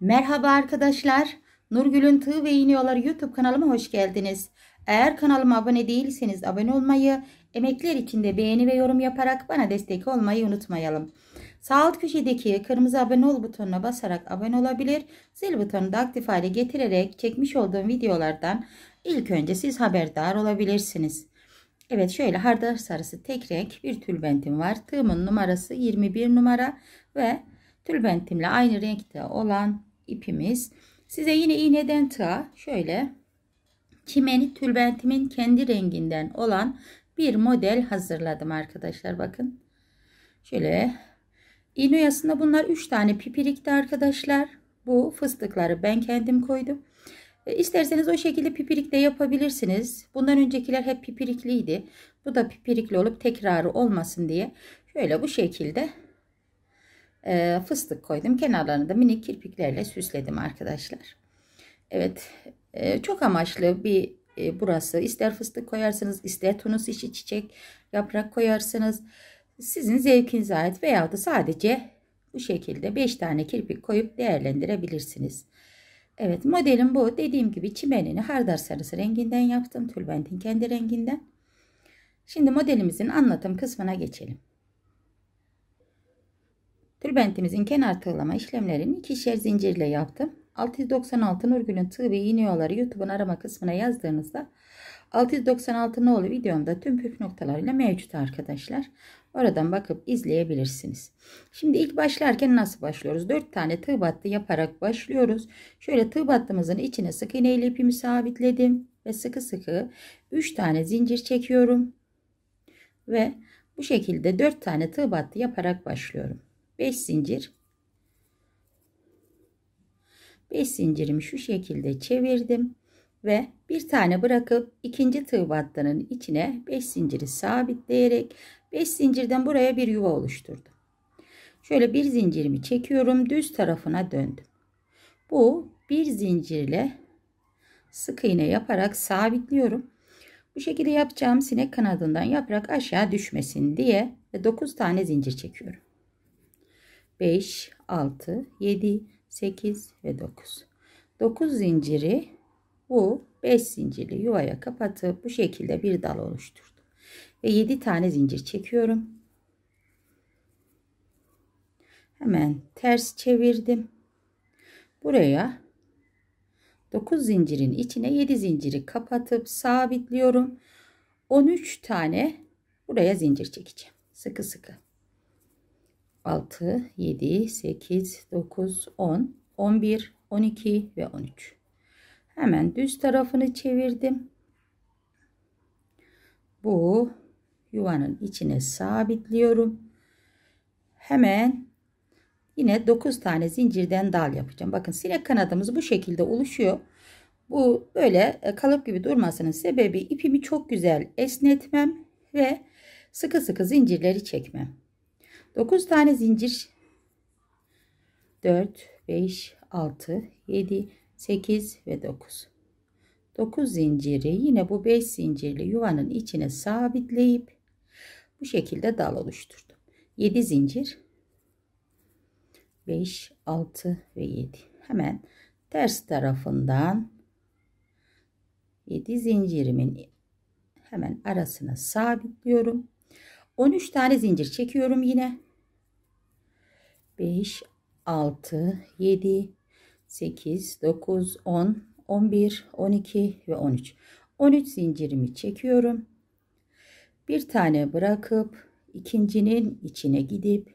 Merhaba arkadaşlar. Nurgül'ün Tığ ve İğniyorlar YouTube kanalıma hoş geldiniz. Eğer kanalıma abone değilseniz abone olmayı, emekler de beğeni ve yorum yaparak bana destek olmayı unutmayalım. Sağ alt köşedeki kırmızı abone ol butonuna basarak abone olabilir, zil butonunu da aktif hale getirerek çekmiş olduğum videolardan ilk önce siz haberdar olabilirsiniz. Evet şöyle hardar sarısı tek renk bir tülbentim var. Tığımın numarası 21 numara ve tülbentimle aynı renkte olan ipimiz. Size yine iğneden tığa şöyle kimeni tülbentimin kendi renginden olan bir model hazırladım arkadaşlar bakın. Şöyle iğne oyasında bunlar 3 tane pipirikti arkadaşlar. Bu fıstıkları ben kendim koydum. E, isterseniz o şekilde pipirik de yapabilirsiniz. Bundan öncekiler hep pipirikliydi. Bu da pipirikli olup tekrarı olmasın diye şöyle bu şekilde e, fıstık koydum. Kenarlarını da minik kirpiklerle süsledim arkadaşlar. Evet e, çok amaçlı bir e, burası. İster fıstık koyarsınız ister tunus içi çiçek yaprak koyarsınız. Sizin zevkinize ait veya da sadece bu şekilde 5 tane kirpik koyup değerlendirebilirsiniz. Evet modelim bu. Dediğim gibi çimenini hardar sarısı renginden yaptım. Tülbentin kendi renginden. Şimdi modelimizin anlatım kısmına geçelim. Tülbentimizin kenar tığlama işlemlerini ikişer zincirle yaptım. 696 Nurgül'ün tığ ve iğne yolları YouTube'un arama kısmına yazdığınızda 696 nolu videomda tüm püf noktalarıyla mevcut arkadaşlar. Oradan bakıp izleyebilirsiniz. Şimdi ilk başlarken nasıl başlıyoruz? 4 tane tığ battı yaparak başlıyoruz. Şöyle tığ battımızın içine sık iğne ile ipimi sabitledim ve sıkı sıkı 3 tane zincir çekiyorum. Ve bu şekilde 4 tane tığ battı yaparak başlıyorum. 5 zincir 5 zincirimi şu şekilde çevirdim ve bir tane bırakıp ikinci tığ battının içine 5 zinciri sabitleyerek 5 zincirden buraya bir yuva oluşturdum. Şöyle bir zincirimi çekiyorum düz tarafına döndüm. Bu bir zincirle sık iğne yaparak sabitliyorum. Bu şekilde yapacağım sinek kanadından yaprak aşağı düşmesin diye 9 tane zincir çekiyorum. 5, 6, 7, 8 ve 9. 9 zinciri bu 5 zincirli yuvaya kapatıp bu şekilde bir dal oluşturdum. Ve 7 tane zincir çekiyorum. Hemen ters çevirdim. Buraya 9 zincirin içine 7 zinciri kapatıp sabitliyorum. 13 tane buraya zincir çekeceğim. Sıkı sıkı. 6, 7, 8, 9, 10, 11, 12 ve 13. Hemen düz tarafını çevirdim. Bu yuvanın içine sabitliyorum. Hemen yine 9 tane zincirden dal yapacağım. Bakın sinek kanadımız bu şekilde oluşuyor. Bu böyle e, kalıp gibi durmasının sebebi ipimi çok güzel esnetmem ve sıkı sıkı zincirleri çekmem. 9 tane zincir 4 5 6 7 8 ve 9 9 zinciri yine bu 5 zincirli yuvanın içine sabitleyip bu şekilde dal oluşturdum 7 zincir 5 6 ve 7 hemen ters tarafından 7 zincirimin hemen arasına sabitliyorum 13 tane zincir çekiyorum yine. 5, 6, 7, 8, 9, 10, 11, 12 ve 13. 13 zincirimi çekiyorum. Bir tane bırakıp ikincinin içine gidip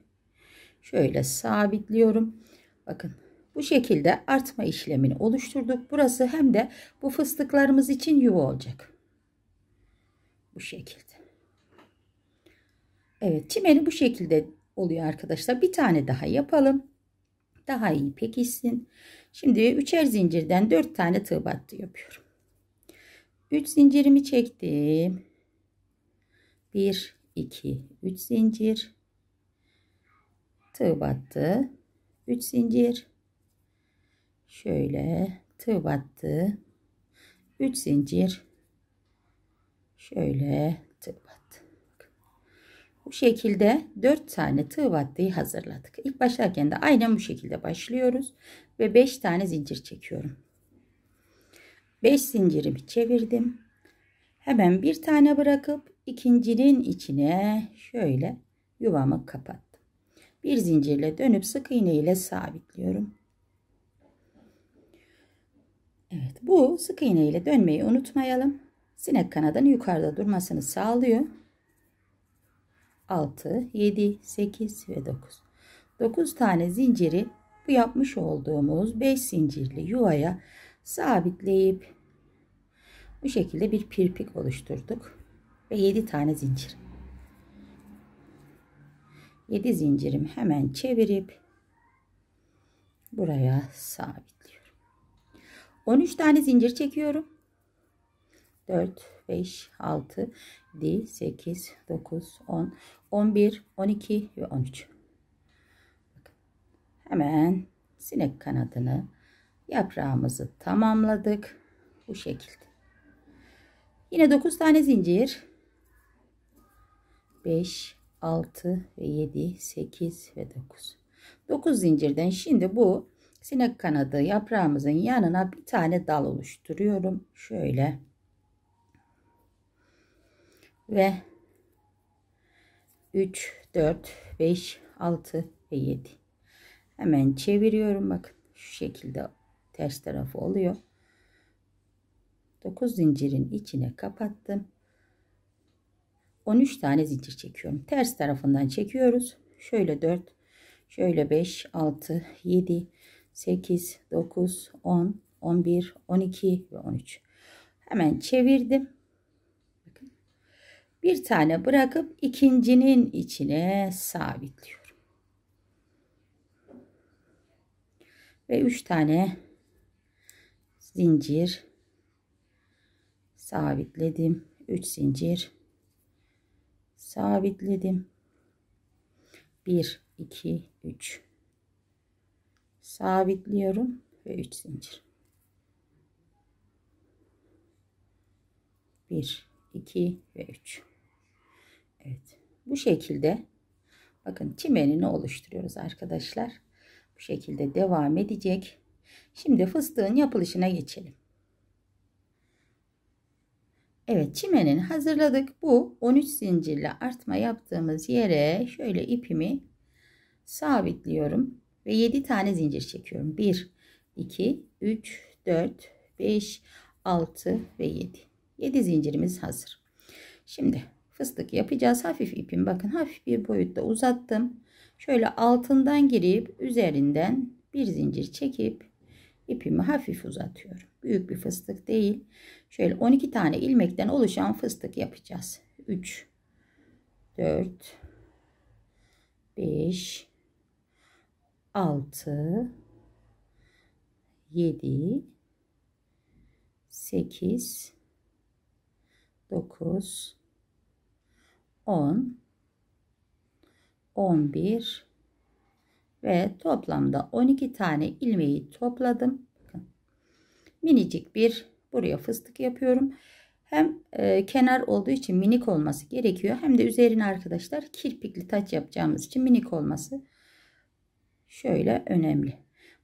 şöyle sabitliyorum. Bakın bu şekilde artma işlemini oluşturduk. Burası hem de bu fıstıklarımız için yuva olacak. Bu şekilde. Evet çimeni bu şekilde oluyor arkadaşlar. Bir tane daha yapalım. Daha iyi pekişsin. Şimdi üçer zincirden dört tane tığ battı yapıyorum. Üç zincirimi çektim. Bir, iki, üç zincir. Tığ battı. 3 zincir. Şöyle tığ battı. 3 zincir. Şöyle tığ battı. Bu şekilde 4 tane tığ battığı hazırladık. İlk başlarken de aynen bu şekilde başlıyoruz ve 5 tane zincir çekiyorum. 5 zincirimi çevirdim. Hemen bir tane bırakıp ikincinin içine şöyle yuvamı kapattım. Bir zincirle dönüp sık iğne ile sabitliyorum. Evet bu sık iğne ile dönmeyi unutmayalım. Sinek kanadının yukarıda durmasını sağlıyor. 6, 7, 8 ve 9. 9 tane zinciri bu yapmış olduğumuz 5 zincirli yuvaya sabitleyip bu şekilde bir pirpik oluşturduk ve 7 tane zincir. 7 zincirim hemen çevirip buraya sabitliyorum. 13 tane zincir çekiyorum. 4 5, 6, 7, 8, 9, 10, 11, 12 ve 13. Hemen sinek kanadını yaprağımızı tamamladık. Bu şekilde. Yine 9 tane zincir. 5, 6 ve 7, 8 ve 9. 9 zincirden şimdi bu sinek kanadı yaprağımızın yanına bir tane dal oluşturuyorum. Şöyle ve 3 4 5 6 ve 7 hemen çeviriyorum bakın şu şekilde ters tarafı oluyor 9 zincirin içine kapattım 13 tane zincir çekiyorum ters tarafından çekiyoruz şöyle 4 şöyle 5 6 7 8 9 10 11 12 ve 13 hemen çevirdim bir tane bırakıp ikincinin içine sabitliyorum. Ve üç tane zincir sabitledim. Üç zincir sabitledim. Bir, iki, üç sabitliyorum ve üç zincir. Bir, iki ve üç. Evet. Bu şekilde bakın çimenini oluşturuyoruz arkadaşlar. Bu şekilde devam edecek. Şimdi fıstığın yapılışına geçelim. Evet çimenin hazırladık. Bu 13 zincirle artma yaptığımız yere şöyle ipimi sabitliyorum. Ve 7 tane zincir çekiyorum. 1, 2, 3, 4, 5, 6 ve 7. 7 zincirimiz hazır. Şimdi fıstık yapacağız. Hafif ipim bakın hafif bir boyutta uzattım. Şöyle altından girip üzerinden bir zincir çekip ipimi hafif uzatıyorum. Büyük bir fıstık değil. Şöyle 12 tane ilmekten oluşan fıstık yapacağız. 3 4 5 6 7 8 9 10 11 ve toplamda 12 tane ilmeği topladım. Minicik bir buraya fıstık yapıyorum. Hem e, kenar olduğu için minik olması gerekiyor. Hem de üzerine arkadaşlar kirpikli taç yapacağımız için minik olması şöyle önemli.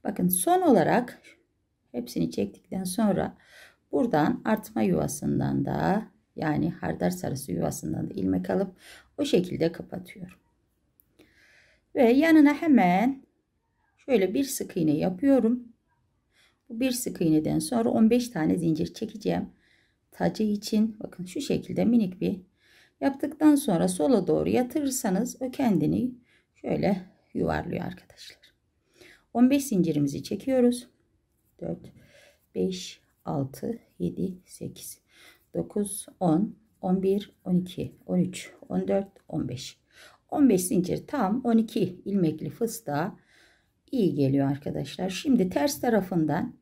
Bakın son olarak hepsini çektikten sonra buradan artma yuvasından da yani hardar sarısı yuvasından da ilmek alıp o şekilde kapatıyorum. Ve yanına hemen şöyle bir sık iğne yapıyorum. Bu bir sık iğneden sonra 15 tane zincir çekeceğim. Tacı için bakın şu şekilde minik bir yaptıktan sonra sola doğru yatırırsanız o kendini şöyle yuvarlıyor arkadaşlar. 15 zincirimizi çekiyoruz. 4 5 6 7 8 9, 10, 11, 12, 13, 14, 15. 15 zincir tam 12 ilmekli fıstığa iyi geliyor arkadaşlar. Şimdi ters tarafından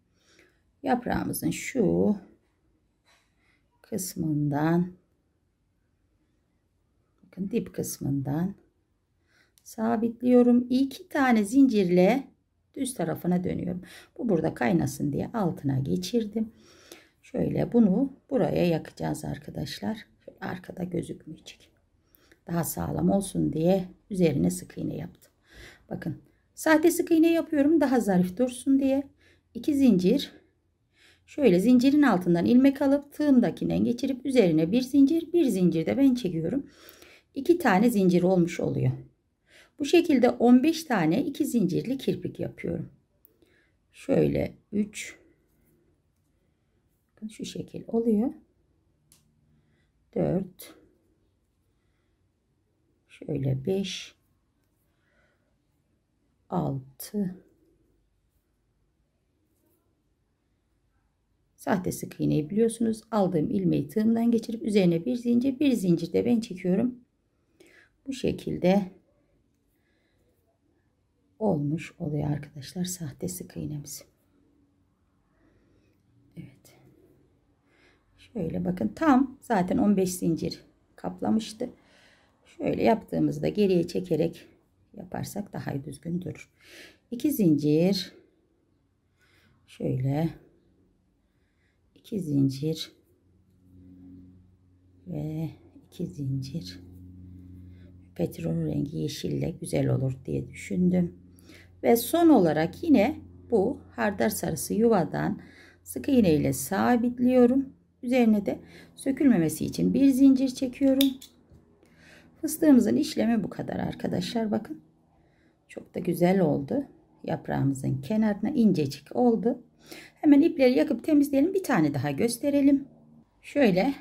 yaprağımızın şu kısmından bakın dip kısmından sabitliyorum. İki tane zincirle düz tarafına dönüyorum. Bu burada kaynasın diye altına geçirdim. Şöyle bunu buraya yakacağız arkadaşlar. arkada gözükmeyecek. Daha sağlam olsun diye üzerine sık iğne yaptım. Bakın sahte sık iğne yapıyorum daha zarif dursun diye. İki zincir şöyle zincirin altından ilmek alıp tığımdakinden geçirip üzerine bir zincir bir zincir de ben çekiyorum. İki tane zincir olmuş oluyor. Bu şekilde 15 tane iki zincirli kirpik yapıyorum. Şöyle 3 Bakın şu şekil oluyor. 4 şöyle 5 6 Sahte sık iğneyi biliyorsunuz. Aldığım ilmeği tığımdan geçirip üzerine bir zincir, bir zincir de ben çekiyorum. Bu şekilde olmuş oluyor arkadaşlar sahte sık iğnemiz. Şöyle bakın tam zaten 15 zincir kaplamıştı. Şöyle yaptığımızda geriye çekerek yaparsak daha düzgün durur. 2 zincir şöyle 2 zincir ve 2 zincir petrol rengi yeşille güzel olur diye düşündüm. Ve son olarak yine bu hardar sarısı yuvadan sık iğne ile sabitliyorum. Üzerine de sökülmemesi için bir zincir çekiyorum. Fıstığımızın işlemi bu kadar arkadaşlar. Bakın çok da güzel oldu. Yaprağımızın kenarına incecik oldu. Hemen ipleri yakıp temizleyelim. Bir tane daha gösterelim. Şöyle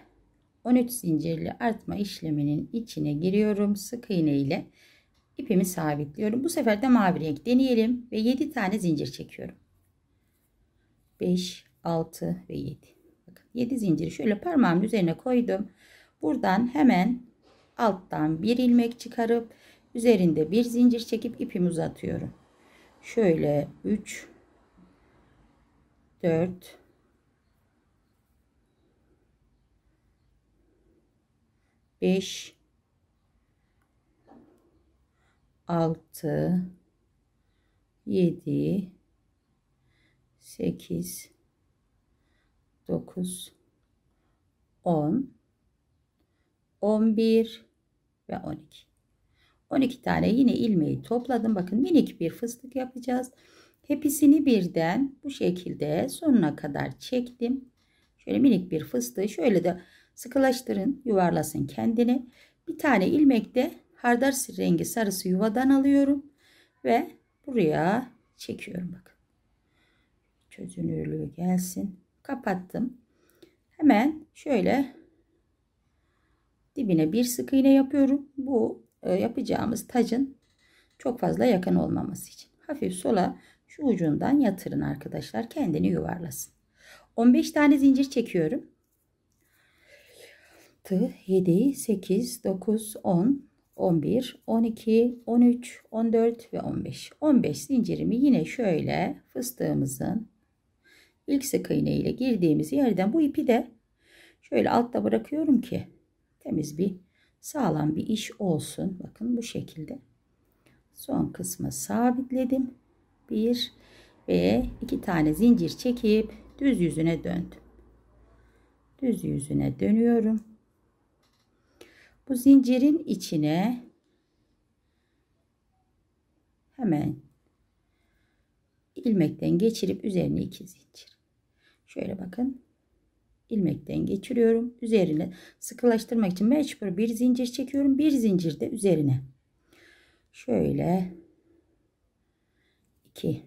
13 zincirli artma işleminin içine giriyorum. Sık iğne ile ipimi sabitliyorum. Bu sefer de mavi renk deneyelim ve 7 tane zincir çekiyorum. 5, 6 ve 7. 7 zinciri şöyle parmağımın üzerine koydum. Buradan hemen alttan bir ilmek çıkarıp üzerinde bir zincir çekip ipimi uzatıyorum. Şöyle 3 4 5 6 7 8 9 10 11 ve 12 12 tane yine ilmeği topladım bakın minik bir fıstık yapacağız hepsini birden bu şekilde sonuna kadar çektim şöyle minik bir fıstığı şöyle de sıkılaştırın yuvarlasın kendini bir tane ilmekte hardar rengi sarısı yuvadan alıyorum ve buraya çekiyorum bakın çözünürlüğü gelsin kapattım. Hemen şöyle dibine bir sık iğne yapıyorum. Bu e, yapacağımız tacın çok fazla yakın olmaması için. Hafif sola şu ucundan yatırın arkadaşlar. Kendini yuvarlasın. 15 tane zincir çekiyorum. 6, 7, 8, 9, 10, 11, 12, 13, 14 ve 15. 15 zincirimi yine şöyle fıstığımızın ilk sık iğne ile girdiğimiz yerden bu ipi de şöyle altta bırakıyorum ki temiz bir sağlam bir iş olsun. Bakın bu şekilde. Son kısmı sabitledim. Bir ve iki tane zincir çekip düz yüzüne döndüm. Düz yüzüne dönüyorum. Bu zincirin içine hemen ilmekten geçirip üzerine iki zincir. Şöyle bakın. ilmekten geçiriyorum. Üzerine sıkılaştırmak için mecbur bir zincir çekiyorum. Bir zincir de üzerine. Şöyle 2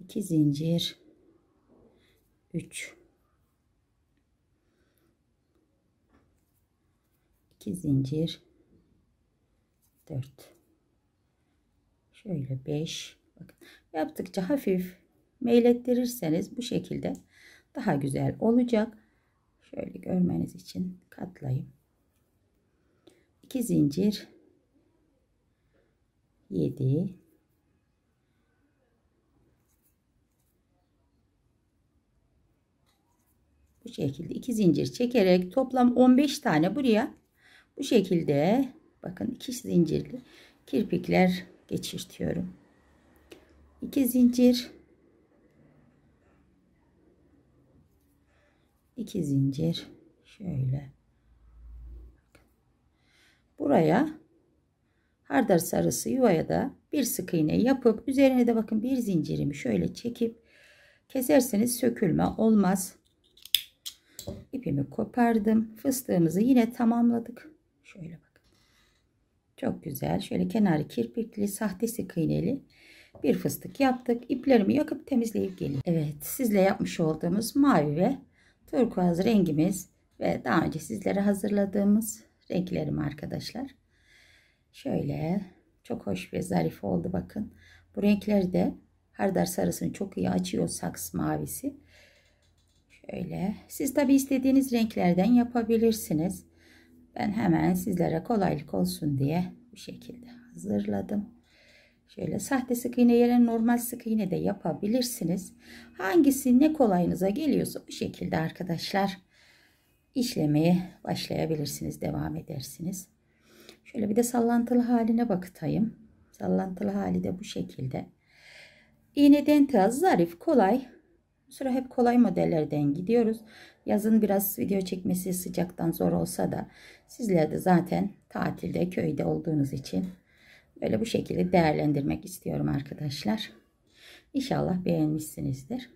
2 zincir 3 2 zincir 4 şöyle 5 bakın Yaptıkça hafif meylettirirseniz bu şekilde daha güzel olacak. Şöyle görmeniz için katlayayım. 2 zincir 7 bu şekilde 2 zincir çekerek toplam 15 tane buraya bu şekilde bakın 2 zincirli kirpikler geçirtiyorum. 2 zincir 2 zincir şöyle buraya hardar sarısı yuvaya da bir sık iğne yapıp üzerine de bakın bir zincirimi şöyle çekip keserseniz sökülme olmaz ipimi kopardım fıstığımızı yine tamamladık şöyle bakın çok güzel şöyle kenarı kirpikli sahte sık iğneli bir fıstık yaptık. İplerimi yakıp temizleyip geliyorum. Evet sizle yapmış olduğumuz mavi ve turkuaz rengimiz ve daha önce sizlere hazırladığımız renklerim arkadaşlar. Şöyle çok hoş ve zarif oldu bakın. Bu renklerde de hardar sarısını çok iyi açıyor saks mavisi. Şöyle siz tabi istediğiniz renklerden yapabilirsiniz. Ben hemen sizlere kolaylık olsun diye bu şekilde hazırladım. Şöyle sahte sık iğne yerine normal sık iğne de yapabilirsiniz. Hangisi ne kolayınıza geliyorsa bu şekilde arkadaşlar işlemeye başlayabilirsiniz. Devam edersiniz. Şöyle bir de sallantılı haline bakıtayım. Sallantılı hali de bu şekilde. İğne tığaz zarif kolay. Bu sıra hep kolay modellerden gidiyoruz. Yazın biraz video çekmesi sıcaktan zor olsa da sizler de zaten tatilde köyde olduğunuz için Böyle bu şekilde değerlendirmek istiyorum arkadaşlar. İnşallah beğenmişsinizdir.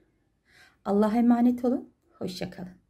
Allah'a emanet olun. Hoşçakalın.